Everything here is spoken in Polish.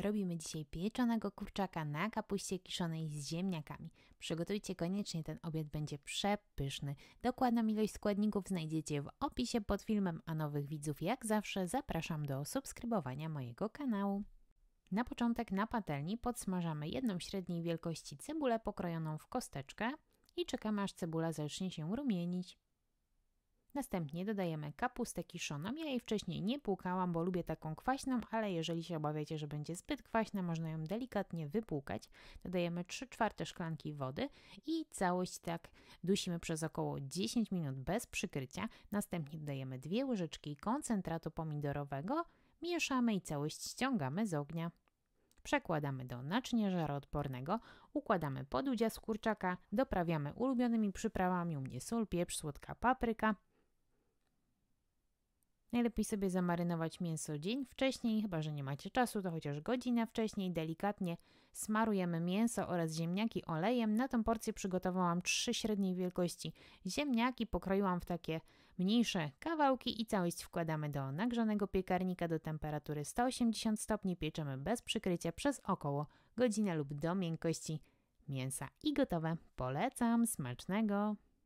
Robimy dzisiaj pieczonego kurczaka na kapuście kiszonej z ziemniakami. Przygotujcie koniecznie, ten obiad będzie przepyszny. Dokładną ilość składników znajdziecie w opisie pod filmem, a nowych widzów jak zawsze zapraszam do subskrybowania mojego kanału. Na początek na patelni podsmażamy jedną średniej wielkości cebulę pokrojoną w kosteczkę i czekamy aż cebula zacznie się rumienić. Następnie dodajemy kapustę kiszoną. Ja jej wcześniej nie płukałam, bo lubię taką kwaśną, ale jeżeli się obawiacie, że będzie zbyt kwaśna, można ją delikatnie wypłukać. Dodajemy 3 czwarte szklanki wody i całość tak dusimy przez około 10 minut bez przykrycia. Następnie dodajemy dwie łyżeczki koncentratu pomidorowego, mieszamy i całość ściągamy z ognia przekładamy do naczynia żaroodpornego, układamy pod udział kurczaka, doprawiamy ulubionymi przyprawami, u mnie sól, pieprz, słodka papryka, Najlepiej sobie zamarynować mięso dzień wcześniej, chyba że nie macie czasu, to chociaż godzinę wcześniej. Delikatnie smarujemy mięso oraz ziemniaki olejem. Na tą porcję przygotowałam trzy średniej wielkości ziemniaki, pokroiłam w takie mniejsze kawałki i całość wkładamy do nagrzanego piekarnika do temperatury 180 stopni. Pieczemy bez przykrycia przez około godzinę lub do miękkości mięsa i gotowe. Polecam, smacznego!